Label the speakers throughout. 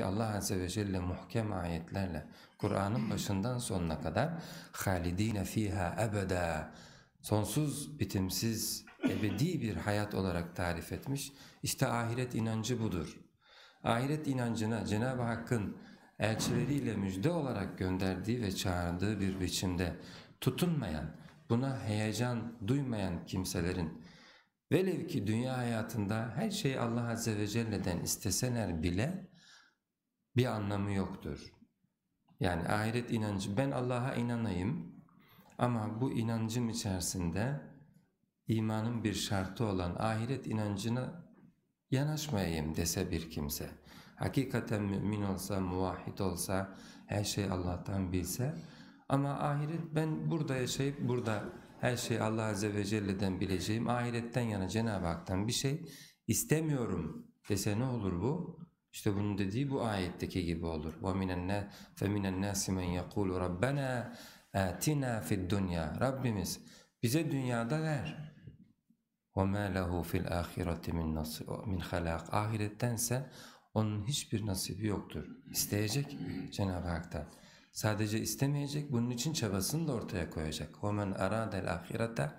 Speaker 1: ki Allah Azze ve Celle muhkem ayetlerle Kur'an'ın başından sonuna kadar halidine fiha ebeda sonsuz, bitimsiz, ebedi bir hayat olarak tarif etmiş. İşte ahiret inancı budur. Ahiret inancına Cenab-ı Hakk'ın elçileriyle müjde olarak gönderdiği ve çağırdığı bir biçimde tutunmayan, buna heyecan duymayan kimselerin velev ki dünya hayatında her şeyi Allah Azze ve Celle'den isteseler bile bir anlamı yoktur. Yani ahiret inancı, ben Allah'a inanayım ama bu inancım içerisinde imanın bir şartı olan ahiret inancına yanaşmayayım dese bir kimse, hakikaten mümin olsa, muvahhid olsa, her şey Allah'tan bilse ama ahiret ben burada yaşayıp burada her şeyi Allah Azze ve Celle'den bileceğim, ahiretten yana Cenab-ı Hak'tan bir şey istemiyorum dese ne olur bu? İşte bunun dediği bu ayetteki gibi olur. وَمِنَ النَّاسِ مَنْ يَقُولُ رَبَّنَا اَتِنَا فِي الدُّنْيَا Rabbimiz bize dünyada ver. وَمَا لَهُ فِي الْآخِرَةِ مِنْ خَلَاقٍ Ahirettense onun hiçbir nasibi yoktur. İsteyecek Cenab-ı Hak'tan. Sadece istemeyecek, bunun için çabasını da ortaya koyacak. وَمَنْ اَرَادَ الْآخِرَةَ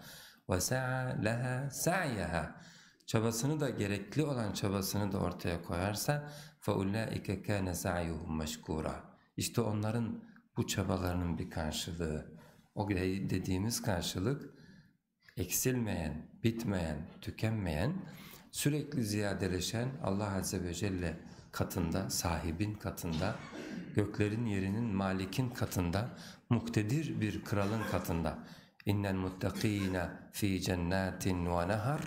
Speaker 1: وَسَعَى لَهَا سَعْيَهَا çabasını da gerekli olan çabasını da ortaya koyarsa فَاُولَٰئِكَ كَانَ سَعْيُهُمْ مَشْكُورًا İşte onların bu çabalarının bir karşılığı, o dediğimiz karşılık eksilmeyen, bitmeyen, tükenmeyen, sürekli ziyadeleşen Allah Azze ve Celle katında, sahibin katında, göklerin yerinin malikin katında, muktedir bir kralın katında. اِنَّ الْمُتَّق۪ينَ ف۪ي جَنَّاتٍ وَنَهَرٍ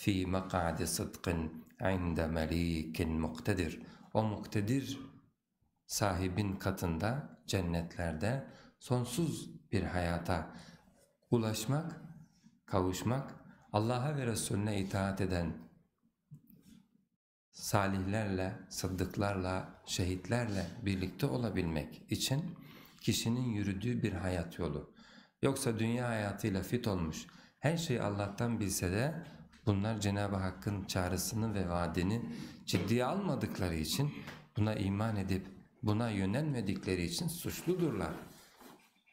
Speaker 1: في مقعد صدق عند مليك مقتدر o muktedir sahibin katında cennetlerde sonsuz bir hayata ulaşmak, kavuşmak, Allah'a ve Resulüne itaat eden salihlerle, sıddıklarla, şehitlerle birlikte olabilmek için kişinin yürüdüğü bir hayat yolu. Yoksa dünya hayatıyla fit olmuş, her şeyi Allah'tan bilse de Bunlar Cenab-ı Hakk'ın çağrısını ve vaadini ciddiye almadıkları için, buna iman edip buna yönelmedikleri için suçludurlar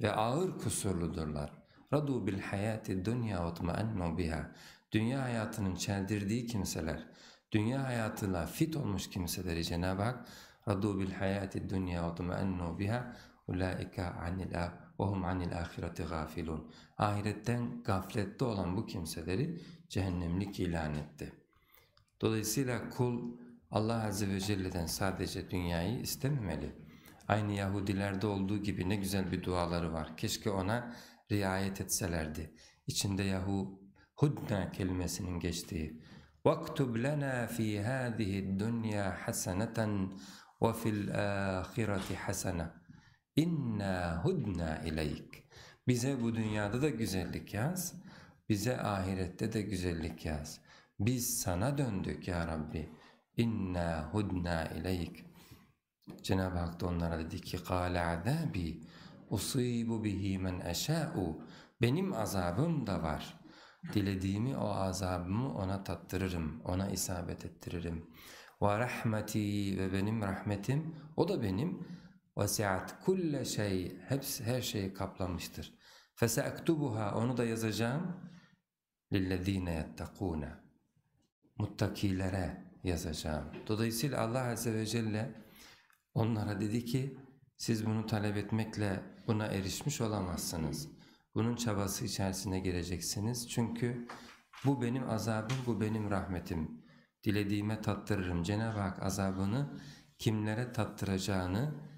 Speaker 1: ve ağır kusurludurlar. Radu bil hayati dunya utmaennu biha. Dünya hayatının çeldirdiği kimseler, dünya hayatıyla fit olmuş kimseleri Cenab-ı Hak radu bil hayati dunya utmaennu biha ulaika anil وَهُمْ عَنِ الْآخِرَةِ غَافِلُونَ Ahiretten gaflette olan bu kimseleri cehennemlik ilan etti. Dolayısıyla kul Allah Azze ve Celle'den sadece dünyayı istememeli. Aynı Yahudilerde olduğu gibi ne güzel bir duaları var. Keşke ona riayet etselerdi. İçinde Yahu hudna kelimesinin geçtiği وَاكْتُبْ لَنَا فِي هَذِهِ الدُّنْيَا حَسَنَةً وَفِي الْآخِرَةِ حَسَنَةً inna hudna ileyk. Bize bu dünyada da güzellik yaz, bize ahirette de güzellik yaz. Biz sana döndük ya Rabbi. İnna hudna ileyk. Cenab-ı Hak da onlara dedi ki قَالَ عَذَابِي اُصِيبُ بِهِ مَنْ اَشَاءُ Benim azabım da var. Dilediğimi o azabımı ona tattırırım, ona isabet ettiririm. rahmeti Ve benim rahmetim, o da benim وَسِعَتْ كُلَّ şey Hepsi her şeyi kaplamıştır. فَسَأَكْتُبُهَا Onu da yazacağım. لِلَّذ۪ينَ يَتَّقُونَ Muttakilere yazacağım. Dolayısıyla Allah Azze ve Celle onlara dedi ki siz bunu talep etmekle buna erişmiş olamazsınız. Bunun çabası içerisine gireceksiniz. Çünkü bu benim azabım, bu benim rahmetim. Dilediğime tattırırım. Cenab-ı Hak azabını kimlere tattıracağını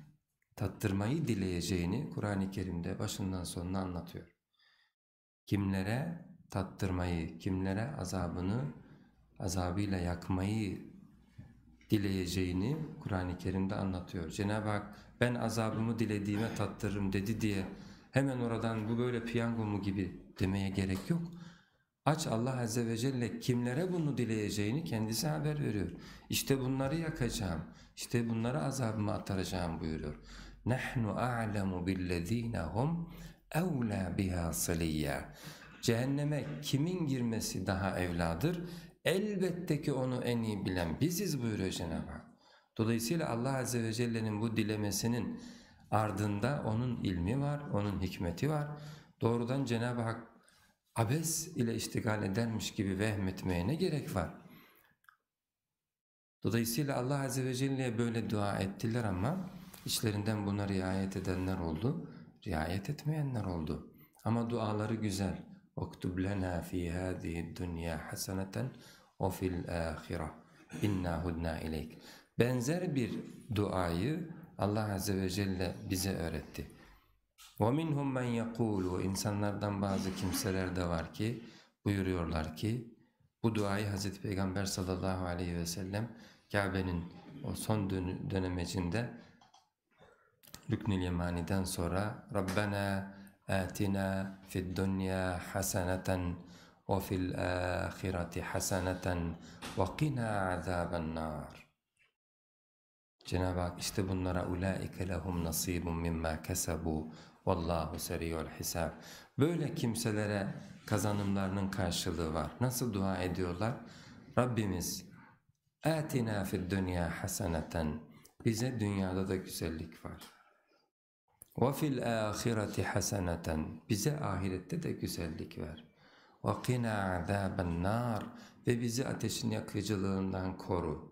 Speaker 1: tattırmayı dileyeceğini Kur'an-ı Kerim'de başından sonuna anlatıyor. Kimlere tattırmayı, kimlere azabını, azabıyla yakmayı dileyeceğini Kur'an-ı Kerim'de anlatıyor. Cenab-ı Hak ben azabımı dilediğime tattırırım dedi diye hemen oradan bu böyle piyango mu gibi demeye gerek yok. Aç Allah Azze ve Celle kimlere bunu dileyeceğini kendisi haber veriyor. İşte bunları yakacağım, işte bunları azabımı ataracağım buyuruyor. نَحْنُ أَعْلَمُ بِالَّذ۪ينَ هُمْ اَوْلَى بِهَا صَلِيَّا Cehenneme kimin girmesi daha evladır? Elbette ki onu en iyi bilen biziz buyuruyor Cenab-ı Hak. Dolayısıyla Allah Azze ve Celle'nin bu dilemesinin ardında onun ilmi var, onun hikmeti var. Doğrudan Cenab-ı Hak abes ile iştigal edermiş gibi vehmetmeye ne gerek var? Dolayısıyla Allah Azze ve Celle'ye böyle dua ettiler ama İçlerinden buna riayet edenler oldu, riayet etmeyenler oldu. Ama duaları güzel. وَاكْتُبْ لَنَا فِي هَذِهِ الدُّنْيَا حَسَنَةً وَفِي الْآخِرَةِ اِنَّا هُدْنَا Benzer bir duayı Allah Azze ve Celle bize öğretti. وَمِنْهُمْ مَنْ يَقُولُ İnsanlardan bazı kimseler de var ki buyuruyorlar ki bu duayı Hz. Peygamber sallallahu aleyhi ve sellem Kabe'nin o son dönemecinde Rüknül imaniden sonra Rabbena atina fid dunya haseneten ve fil ahireti haseneten ve qina azaben nar. Cenab-ı Hak işte bunlara ulaike lehum nasibun mimma kesebu vallahu seriul hisab. Böyle kimselere kazanımlarının karşılığı var. Nasıl dua ediyorlar? Rabbimiz atina fid dunya haseneten bize dünyada da güzellik var. وَفِي الْآخِرَةِ حَسَنَةً Bize ahirette de güzellik ver. وَقِنَا عَذَابَ النَّارِ Ve bizi ateşin yakıcılığından koru.